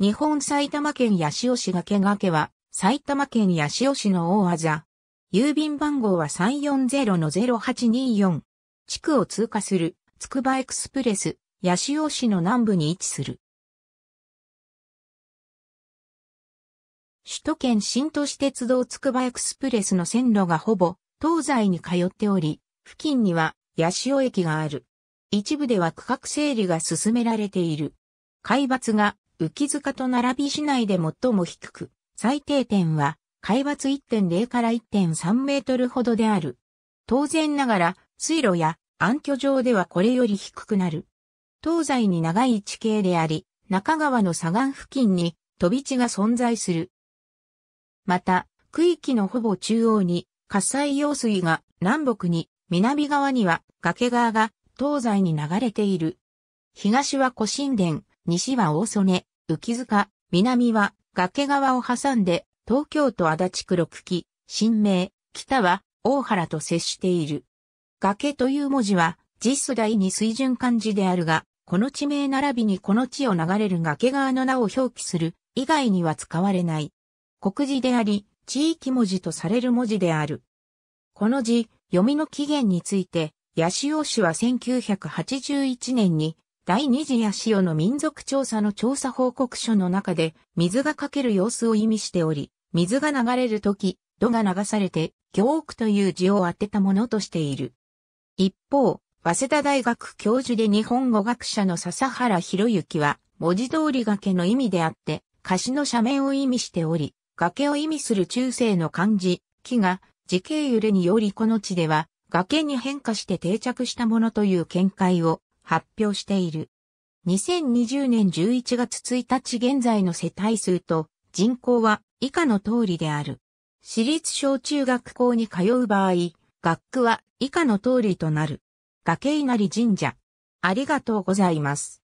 日本埼玉県八潮市がけがけは、埼玉県八潮市の大技。郵便番号は340-0824。地区を通過する、つくばエクスプレス、八潮市の南部に位置する。首都圏新都市鉄道つくばエクスプレスの線路がほぼ東西に通っており、付近には八潮駅がある。一部では区画整理が進められている。海抜が浮塚と並び市内で最も低く、最低点は海抜1.0から1.3メートルほどである。当然ながら水路や暗渠上ではこれより低くなる。東西に長い地形であり、中川の左岸付近に飛び地が存在する。また、区域のほぼ中央に喝采用水が南北に、南側には崖側が東西に流れている。東は古神殿、西は大曽根、浮塚、南は崖川を挟んで東京都足立区六期、新名、北は大原と接している。崖という文字は実代に水準漢字であるが、この地名並びにこの地を流れる崖川の名を表記する以外には使われない。国字であり、地域文字とされる文字である。この字、読みの起源について、八潮氏は1981年に第二次ヤシオの民族調査の調査報告書の中で、水がかける様子を意味しており、水が流れるとき、土が流されて、行奥という字を当てたものとしている。一方、早稲田大学教授で日本語学者の笹原博之は、文字通り崖の意味であって、貸しの斜面を意味しており、崖を意味する中世の漢字、木が、時系揺れによりこの地では、崖に変化して定着したものという見解を発表している。2020年11月1日現在の世帯数と人口は以下の通りである。私立小中学校に通う場合、学区は以下の通りとなる。崖稲荷神社。ありがとうございます。